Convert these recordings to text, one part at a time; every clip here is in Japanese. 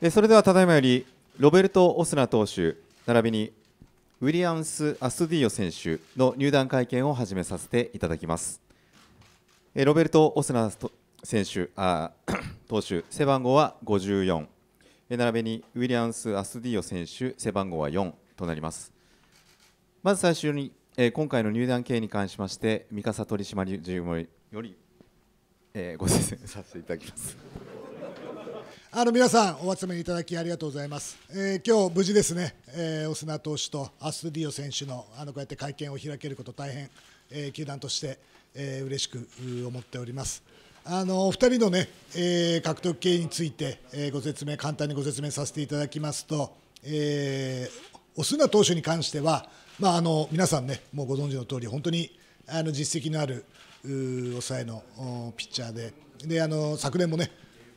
でそれではただいまよりロベルト・オスナ投手並びにウィリアムス・アスディオ選手の入団会見を始めさせていただきます。えロベルト・オスナ選手あ 投手、背番号は54、え並びにウィリアムス・アスディオ選手、背番号は4となります。まず最初に、え今回の入団経営に関しまして、三笠取締役より、えー、ご説明させていただきます。あの皆さん、お集めいただきありがとうございます。えー、今日無事ですね、えー、オスナ投手とアスディオ選手のあのこうやって会見を開けること、大変、えー、球団として、えー、嬉しく思っております。あのお二人のね、えー、獲得経緯について、えー、ご説明、簡単にご説明させていただきますと、えー、オスナ投手に関しては、まあ、あの皆さんね、もうご存知の通り、本当にあの実績のある抑えのピッチャーで、であの昨年もね、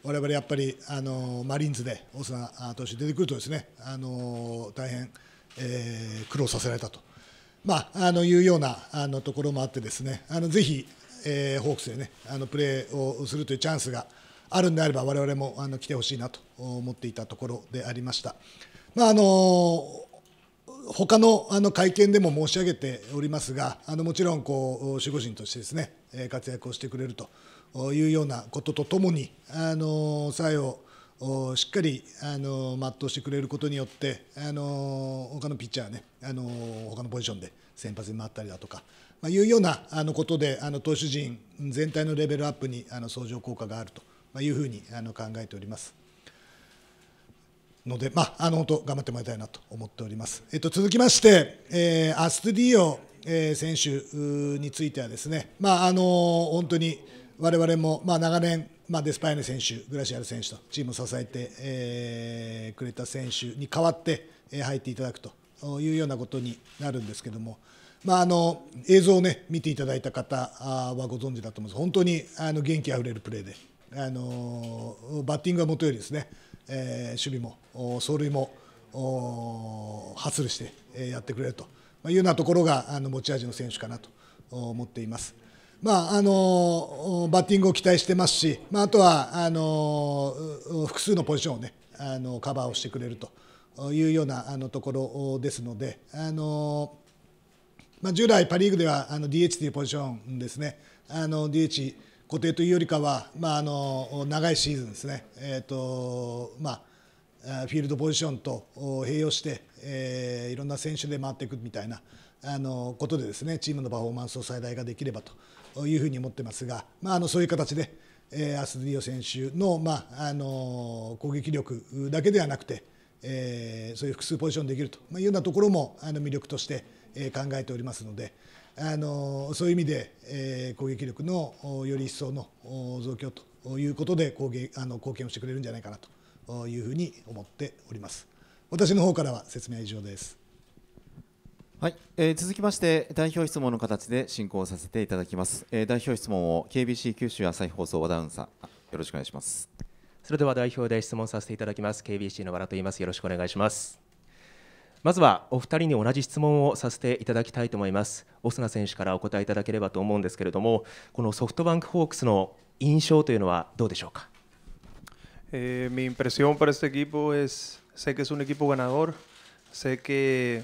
我々やっぱりあのマリーンズで大砂投手出てくるとですねあの大変、えー、苦労させられたと、まあ、あのいうようなあのところもあってですねあのぜひ、えー、ホークスでねあのプレーをするというチャンスがあるんであれば我々もあの来てほしいなと思っていたところでありました。まああの他のあの会見でも申し上げておりますが、あのもちろんこう守護神としてですね活躍をしてくれるというようなこととともに、あの作用しっかりあの全うしてくれることによってあの他のピッチャーねあの他のポジションで先発に回ったりだとか、まあ、いうようなあのことであの投手陣全体のレベルアップにあの相乗効果があるというふうにあの考えております。ので、まあ、あの本当頑張ってもらいたいなと思っております。えっと、続きまして、えー、アストゥディオ、えー、選手についてはですね、まあ、あの本当に我々もまあ長年、まあ、デスパイネ選手、グラシアル選手とチームを支えて、えー、くれた選手に代わって入っていただくというようなことになるんですけども。まあ、あの映像を、ね、見ていただいた方はご存知だと思います本当にあの元気あふれるプレーであのバッティングはもとよりですね、えー、守備も走塁もハッスルしてやってくれるというようなところがあの持ち味の選手かなと思っています。まあ、あのバッティングを期待してますし、まあ、あとはあの複数のポジションを、ね、あのカバーをしてくれるというようなあのところですので、あのまあ、従来、パ・リーグではあの DH というポジションですね、あの DH 固定というよりかは、まあ、あの長いシーズンですね、えーとまあ、フィールドポジションと併用して、えー、いろんな選手で回っていくみたいなあのことでですねチームのパフォーマンスを最大化できればと。というふうに思ってますが、まあ、あのそういう形で、えー、アスディオ選手の,、まあ、あの攻撃力だけではなくて、えー、そういう複数ポジションできるというようなところもあの魅力として、えー、考えておりますので。あのそういう意味で、えー、攻撃力のより一層の増強ということで攻撃あの貢献をしてくれるんじゃないかなというふうに思っております。私の方からは説明は以上です。はい、えー、続きまして代表質問の形で進行させていただきます、えー、代表質問を KBC 九州朝日放送和田アウンサーよろしくお願いしますそれでは代表で質問させていただきます KBC の和田と言いますよろしくお願いしますまずはお二人に同じ質問をさせていただきたいと思いますオスナ選手からお答えいただければと思うんですけれどもこのソフトバンクホークスの印象というのはどうでしょうかえ h mi impresión para este equipo es, sé que es un equipo ganador, sé que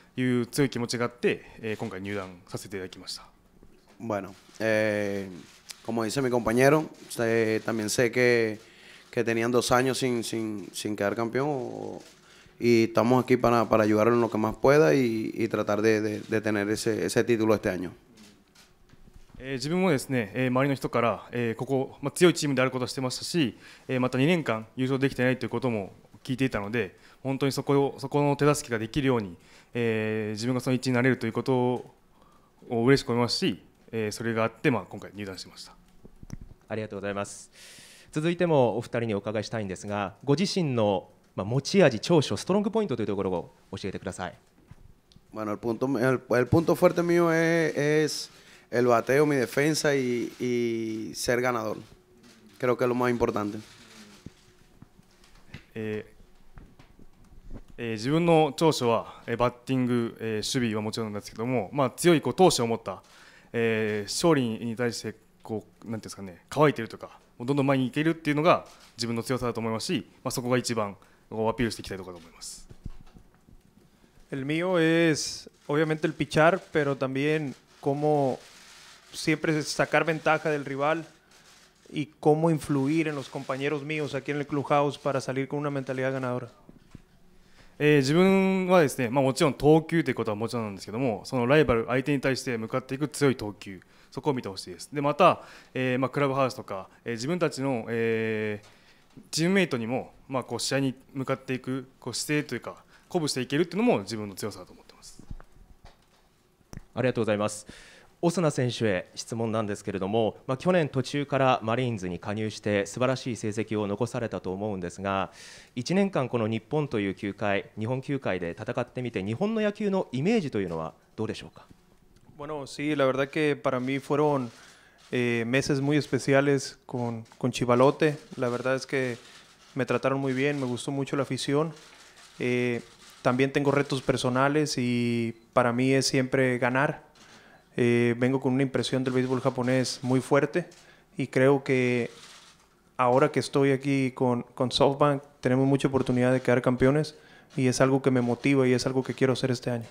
いう強い気持ちがあって、eh, 今回入団させていただきました。Bueno, eh, como dice mi compañero, usted, también sé que, que tenían dos años sin, sin, sin quedar campeón o, y estamos aquí para, para ayudarlo en lo que más pueda y, y tratar de, de, de tener ese, ese título este año. えー、自分もですね、えー、周りの人から、えー、ここ、まあ、強いチームであることはしてましたし、えー、また2年間優勝できてないということも聞いていたので本当にそこをそこの手助けができるように、えー、自分がその一になれるということを嬉しく思いますし、えー、それがあって、まあ、今回入団しましたありがとうございます続いてもお二人にお伺いしたいんですがご自身の持ち味長所ストロングポイントというところを教えてください Bueno, el punto, el, el punto fuerte mío es, es el bateo, mi defensa y, y ser ganador. Creo que es lo más importante. Eh, えー、自分の長所は、えー、バッティング、えー、守備はもちろんなんですけども、まあ、強いこう闘志を持った、えー、勝利に対してこうなんていうんですかね乾いてるとかどんどん前にいけるっていうのが自分の強さだと思いますし、まあ、そこが一番アピールしていきたいところだと思います。El mío es obviamente el pichar, pero también cómo siempre sacar ventaja del rival y cómo influir en los compañeros míos aquí en el clubhouse para salir con una mentalidad ganadora. えー、自分はですね、まあ、もちろん投球ということはもちろんなんですけどもそのライバル相手に対して向かっていく強い投球そこを見てほしいですでまた、えー、まあ、クラブハウスとか、えー、自分たちの、えチームメイトにも、まあ、こう試合に向かっていくこう姿勢というか鼓舞していけるっていうのも自分の強さだと思ってますありがとうございます。オスナ選手へ質問なんですけれども、まあ、去年途中からマリーンズに加入して素晴らしい成績を残されたと思うんですが1年間この日本という球界日本球界で戦ってみて日本の野球のイメージというのはどうでしょうか Bueno, sí, la verdad que para mí fueron eh, meses muy especiales con, con Chivalote. La verdad es que me trataron muy bien, me gustó mucho la afición. Eh, también tengo retos personales y para mí es siempre ganar. Eh, vengo con una impresión del béisbol japonés muy fuerte y creo que ahora que estoy aquí con, con SoftBank tenemos mucha oportunidad de quedar campeones y es algo que me motiva y es algo que quiero hacer este año.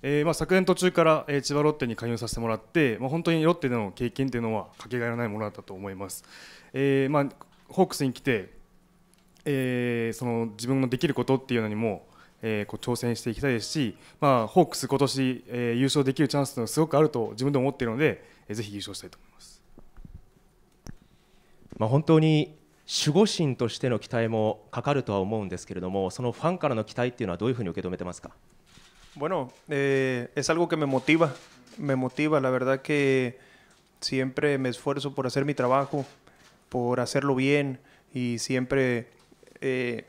えー、まあ昨年途中から、えー、千葉ロッテに加入させてもらって、まあ、本当にロッテでの経験というのはかけがえのないものだったと思います。えーまあ、ホークスに来て、えー、その自分のできることっていうのにも、えー、こう挑戦していきたいですし、まあ、ホークス、今年、えー、優勝できるチャンスというのはすごくあると自分でも思っているので、えー、ぜひ優勝したいと思います、まあ、本当に守護神としての期待もかかるとは思うんですけれども、そのファンからの期待っていうのはどういうふうに受け止めてますか。Bueno, eh, es algo que me motiva, me motiva, la verdad que siempre me esfuerzo por hacer mi trabajo, por hacerlo bien y siempre eh,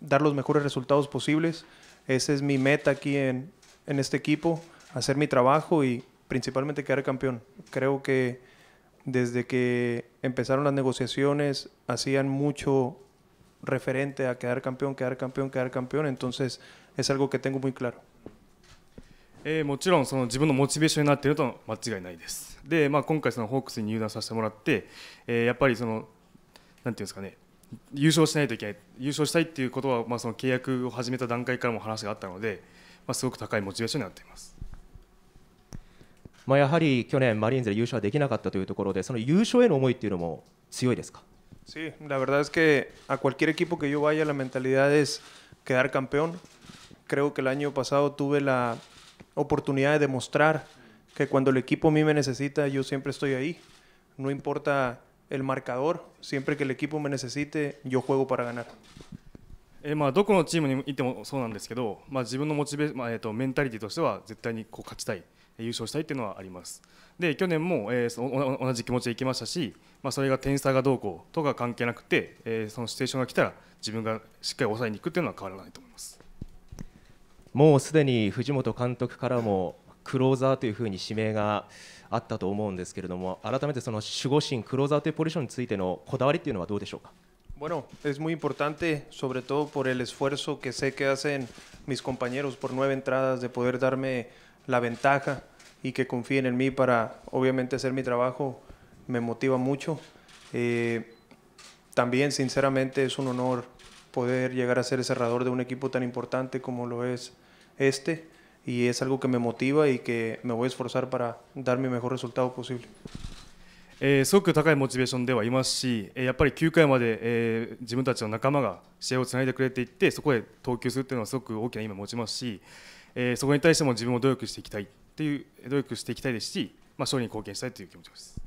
dar los mejores resultados posibles. Esa es mi meta aquí en, este equipo, hacer mi trabajo y principalmente quedar campeón. Creo que desde que empezaron las negociaciones hacían mucho referente a quedar campeón, quedar campeón, quedar campeón, entonces es algo que tengo muy claro. Eh, 優勝しないといけない優勝したいっていうことは、まあ、その契約を始めた段階からも話があったので、まあ、すごく高いモチベーションになっています。まあ、やはり去年、マリーンズで優勝はできなかったというところで、その優勝への思いっていうのも強いですか Sí, la verdad es que a cualquier equipo que yo vaya la mentalidad es quedar campeón. Creo que el año pasado tuve la oportunidad de demostrar que cuando el equipo a mí me necesita yo siempre estoy ahí. No importa el marcador. Siempre que el equipo me necesite, yo juego para ganar. えまあ、どこのチームにいてもそうなんですけど、まあ、自分のモチベ、まあえー、とメンタリティとしては絶対にこう勝ちたい優勝したいっていうのはありますで去年も、えー、その同じ気持ちでいきましたし、まあ、それが点差がどうこうとか関係なくて、えー、そのシチュエーションが来たら自分がしっかり抑えにいくっていうのは変わらないと思いますもうすでに藤本監督からもクローザーというふうに指名が Bueno, es muy importante, sobre todo por el esfuerzo que sé que hacen mis compañeros por nueve entradas, de poder darme la ventaja y que confíen en mí para, obviamente, hacer mi trabajo, me motiva mucho. Eh, también, sinceramente, es un honor poder llegar a ser cerrador de un equipo tan importante como lo es este. y es algo que me motiva y que me voy a esforzar para dar mi mejor resultado posible. えー、すごく高いモチベーションではいますし、えー、やっぱり9回まで、えー、自分たちの仲間が試合をつないでくれていってそこへ投球するというのはすごく大きな意味を持ちますし、えー、そこに対しても自分も努力していきたいという努力していきたいですし、まあ、勝利に貢献したいという気持ちです。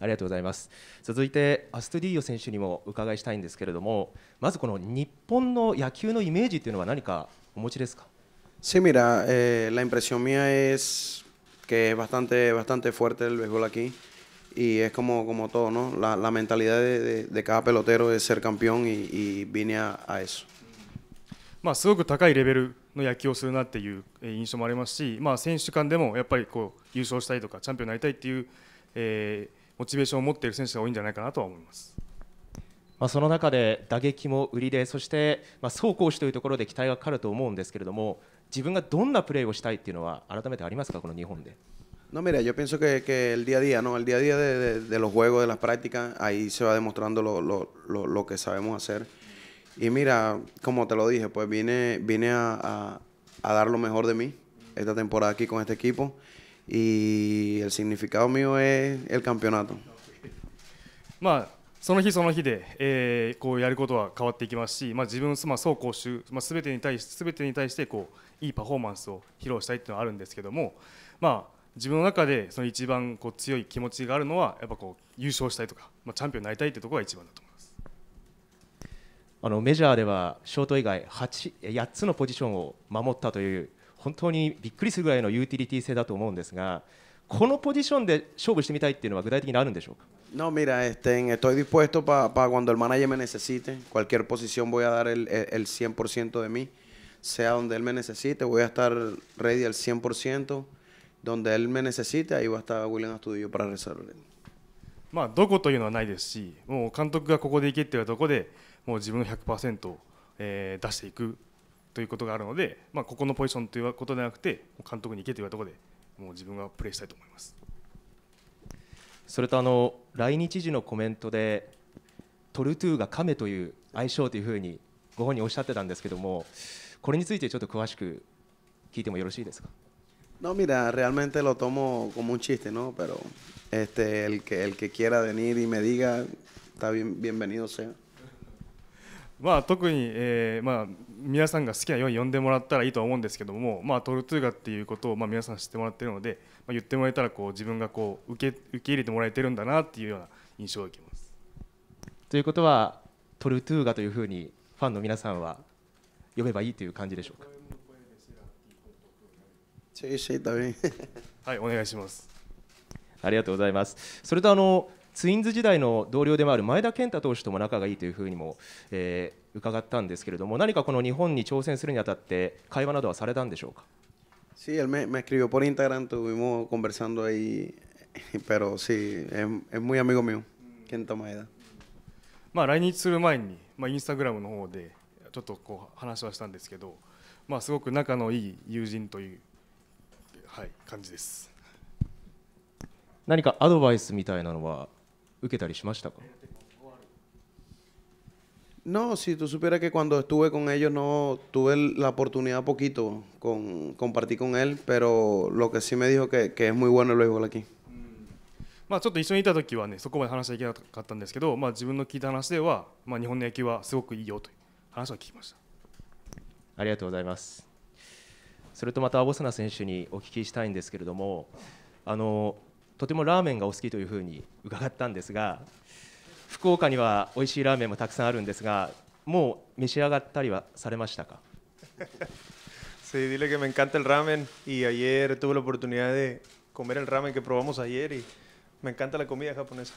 ありがとうございます続いてアストゥディーヨ選手にも伺いしたいんですけれどもまずこの日本の野球のイメージというのは何かお持ちですか Sí, mira, eh, la impresión mía es que es bastante, bastante fuerte el béisbol aquí y es como, como todo, ¿no? La, la mentalidad de, de, de, cada pelotero es ser campeón y, y vine a, a eso. まあ、すごく高いレベルの野球をするなっていう印象もありますし、まあ、選手間でもやっぱりこう優勝したいとかチャンピオンになりたいっていう、えー、モチベーションを持っている選手が多いんじゃないかなとは思います。まあ、その中で打撃も売りでそして、まあ、走攻守というところで期待がかかると思うんですけれども No, mira, yo pienso que, que, el día a día, ¿no? El día a día de, de, los juegos, de las prácticas, ahí se va demostrando lo, lo, lo, lo, que sabemos hacer. Y mira, como te lo dije, pues vine, vine a, a, dar lo mejor de mí esta temporada aquí con este equipo. Y el significado mío es el campeonato. その日その日で、えー、こうやることは変わっていきますし、まあ、自分、まあ、走攻守、まあ、全てに対し全てに対してこういいパフォーマンスを披露したいっていうのはあるんですけども、まあ、自分の中でその一番こう強い気持ちがあるのはやっぱこう優勝したいとか、まあ、チャンピオンになりたいってところが一番だと思いますあのメジャーではショート以外 8, つのポジションを守ったという本当にびっくりするぐらいのユーティリティ性だと思うんですがこのポジションで勝負してみたいっていうのは具体的にあるんでしょうか。No, mira, este, estoy dispuesto para pa cuando el manager me necesite. Cualquier posición voy a dar el, el 100% de mí. Sea donde él me necesite, voy a estar ready al 100%. Donde él me necesite, ahí va a estar William Astudillo para resolver. まあ、どこというのはないですし、もう監督がここでいけっていうところで、もう自分の100%、えー、出していくということがあるので、まあ、ここのポジションということではなくて、監督に行けというところで、もう自分がプレーしたいと思います。それとあの来日時のコメントでトルトゥーが亀という相性というふうにご本人おっしゃってたんですけどもこれについてちょっと詳しく聞いてもよろしいですか No, mira, realmente lo tomo como un chiste, ¿no? Pero este, el, que, el que quiera venir y me diga, está bien, bienvenido sea. まあ、特に、えーまあ、皆さんが好きなように呼んでもらったらいいと思うんですけども、まあ、トルトゥーガっていうことを、まあ、皆さん知ってもらってるので、まあ、言ってもらえたらこう自分がこう受け受け入れてもらえてるんだなっていうような印象を受けます。ということはトルトゥーガというふうにファンの皆さんは呼べばいいという感じでしょうか。はい、お願いします。ありがとうございます。それとあのツインズ時代の同僚でもある前田健太投手とも仲がいいというふうにも、えー、伺ったんですけれども、何かこの日本に挑戦するにあたって、会話などはされたんでしょうか。Sí, él me, me escribió por Instagram, estuvimos conversando ahí, pero sí, es, es muy amigo mío, Kenta Maeda. まあ来日する前に、まあ、インスタグラムの方でちょっとこう話はしたんですけど、まあ、すごく仲のいい友人という、はい、感じです。何かアドバイスみたいなのは受けたりしましたか No, si tú supieras que cuando estuve con ellos no tuve la oportunidad poquito con compartir con él, pero lo que sí me dijo que, que es muy bueno el béisbol aquí. まあ、ちょっと一緒にいた時はねそこまで話はいけなかったんですけど、まあ、自分の聞いた話では、まあ、日本の野球はすごくいいよという話は聞きましたありがとうございますそれとまたアボスナ選手にお聞きしたいんですけれどもあのとてもラーメンがお好きというふうに伺ったんですが福岡には美味しいラーメンもたくさんあるんですがもう召し上がったりはされましたか Sí, dile que me encanta el ramen y ayer tuve la oportunidad de comer el ramen que probamos ayer y me encanta la comida japonesa.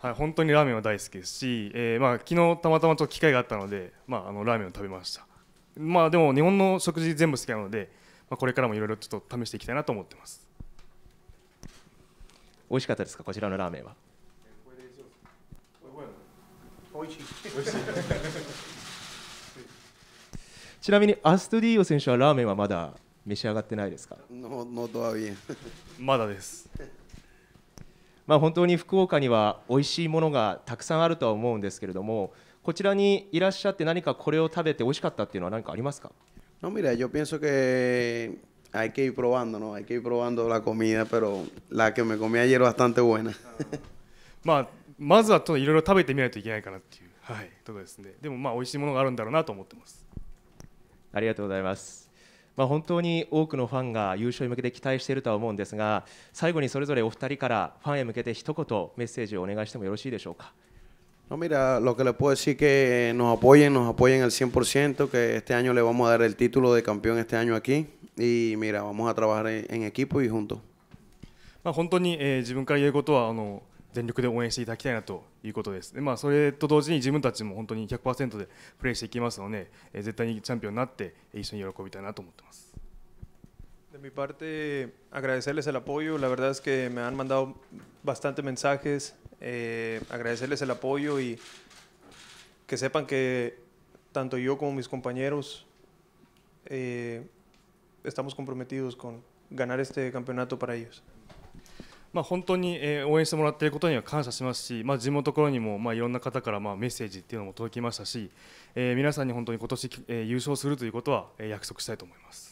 はい、本当にラーメンは大好きですし、えまあ昨日たまたまと機会があったので、まああのラーメンを食べました。まあでも日本の食事全部好きなので、まあこれからもいろいろちょっと試していきたいなと思ってます。美味しかったですかこちらのラーメンは ちなみにアストディーヨ選手はラーメンはまだ召し上がってないですか まだですまあ、本当に福岡には美味しいものがたくさんあるとは思うんですけれどもこちらにいらっしゃって何かこれを食べて美味しかったっていうのは何かありますか No, mira, yo pienso que hay que ir probando, ¿no? Hay que ir probando la comida, pero la que me comí ayer bastante buena. ま あまずはちょっといろいろ食べてみないといけないかなっていうはいとこですね。でもまあ美味しいものがあるんだろうなと思ってます。ありがとうございます。まあ、本当に多くのファンが優勝に向けて期待しているとは思うんですが、最後にそれぞれお二人からファンへ向けて一言メッセージをお願いしてもよろしいでしょうか。No, mira, lo que le puedo decir que nos apoyen, nos apoyen al 100%, que este año le vamos a dar el título de campeón este año aquí. Y mira, vamos a trabajar en, en equipo y juntos. まあ、本当に、えー、自分から言えることはあの全力で応援していただきたいなということです。でまあ、それと同時に自分たちも本当に100%でプレーしていきますので、えー、絶対にチャンピオンになって一緒に喜びたいなと思ってます。De eh, eh, eh, mi parte, agradecerles el apoyo. La verdad es que me han mandado bastante mensajes eh, agradecerles el apoyo y que sepan que tanto yo como mis compañeros eh, estamos comprometidos con ganar este campeonato para ellos. まあ、本当に、えー、応援してもらっていることには感謝しますし、まあ、地元頃にも、まあ、いろんな方から、まあ、メッセージっていうのも届きましたし、えー、皆さんに本当に今年、えー、優勝するということは、えー、約束したいと思います。